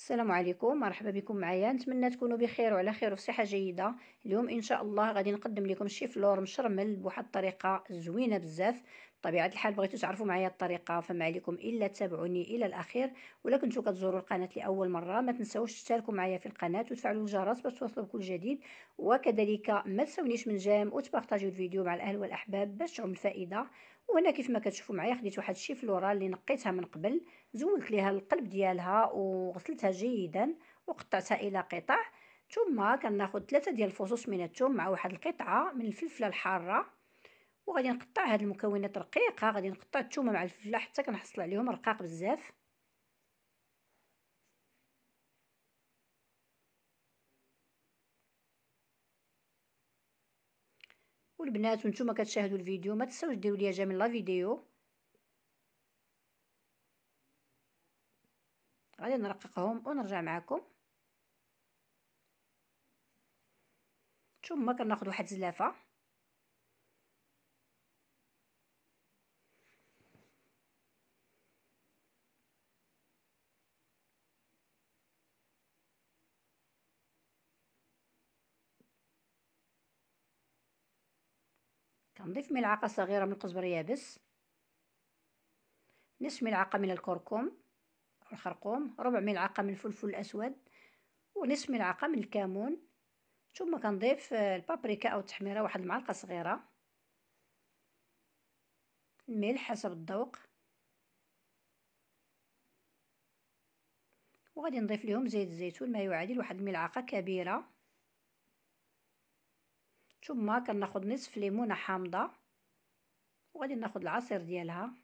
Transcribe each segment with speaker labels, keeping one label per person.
Speaker 1: السلام عليكم مرحبا بكم معايا نتمنى تكونوا بخير وعلى خير وفي صحه جيده اليوم ان شاء الله غادي نقدم لكم شي فلور مشرمل بواحد الطريقه زوينه بزاف بطبيعه الحال بغيتو تعرفوا معايا الطريقه فما عليكم الا تتابعوني الى الاخير ولا كنتو كتزوروا القناه لاول مره ما تنساوش تشتركوا معايا في القناه وتفعلوا الجرس باش توصلوا بكل جديد وكذلك ما تساونيش من جيم وتبارطاجيو الفيديو مع الاهل والاحباب باش تعم الفائده وهنا كيف ما كتشوفوا معايا خديت واحد الشيفلوره اللي نقيتها من قبل زولت ليها القلب ديالها وغسلتها جيدا وقطعتها الى قطع ثم كناخذ ثلاثه ديال الفصوص من الثوم مع واحد القطعه من الفلفله الحاره وغادي نقطع هذه المكونات رقيقه غادي نقطع الثومه مع الفلفله حتى كنحصل عليهم رقاق بزاف والبنات وانتم كتشاهدوا الفيديو ما تنساوش ديروا ليا جميل لا فيديو غادي نرققهم ونرجع معكم ثم كناخذ واحد زلافه كنضيف ملعقة صغيرة من الكزبر يابس نصف ملعقة من الكركم أو الخرقوم ربع ملعقة من الفلفل الأسود ونصف ملعقة من الكمون ثم كنضيف آه، البابريكا أو التحميرة واحد المعلقة صغيرة الملح حسب الذوق وغادي نضيف لهم زيت الزيتون ما يعادل واحد الملعقة كبيرة ثم كناخد نصف ليمونة حامضة وغادي ناخد العصير ديالها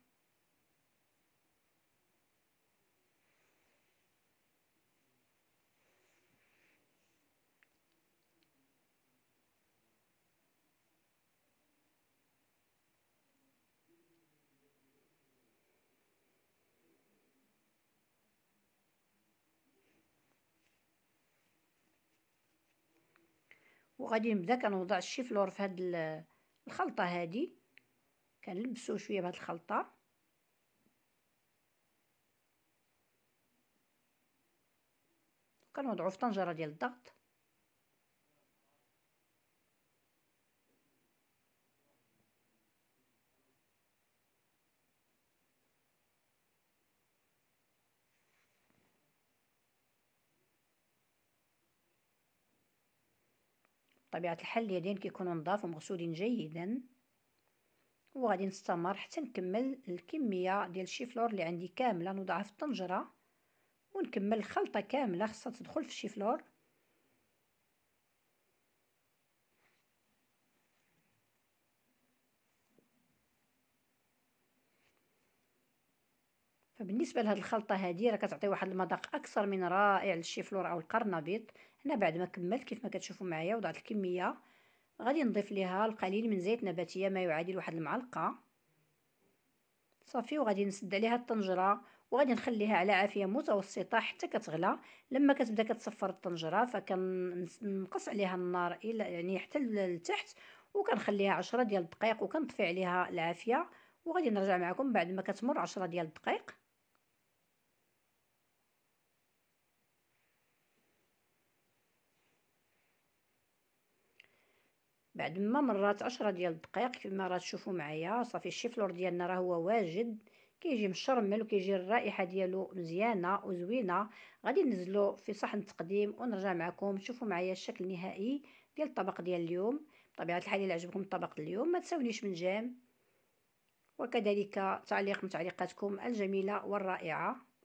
Speaker 1: وغادي نبدا كنوضع الشيفلور في هاد الخلطه هادي كنلبسو شويه بهاد الخلطه كنوضعو في طنجره ديال الضغط بطبيعة الحال اليدين كيكونوا نضاف ومغسولين جيدا وغادي نستمر حتى نكمل الكمية ديال الشيفلور اللي عندي كاملة نوضعها في الطنجرة ونكمل الخلطة كاملة خاصها تدخل في الشيفلور فبالنسبه لهاد الخلطه هادي راه كتعطي واحد المذاق اكثر من رائع للشيفلور او القرنبيط هنا بعد ما كملت كيف ما كتشوفوا معايا وضعت الكميه غادي نضيف ليها القليل من زيت نباتيه ما يعادل واحد المعلقه صافي وغادي نسد عليها الطنجره وغادي نخليها على عافيه متوسطه حتى كتغلى لما كتبدا كتصفر الطنجره فكنقص عليها النار الى يعني حتى لتحت وكنخليها عشرة ديال الدقائق وكنطفي عليها العافيه وغادي نرجع معكم بعد ما كتمر عشرة ديال الدقائق بعد ما مرات عشرة ديال الدقائق كيما راه تشوفوا معايا صافي الشيفلور ديالنا راه هو واجد كيجي مشرمل وكيجي الرائحه ديالو مزيانه وزوينه غادي نزلو في صحن التقديم ونرجع معكم تشوفوا معايا الشكل النهائي ديال الطبق ديال اليوم بطبيعه الحال الا عجبكم الطبق اليوم ما تساونيش من جيم وكذلك تعليق من تعليقاتكم الجميله والرائعه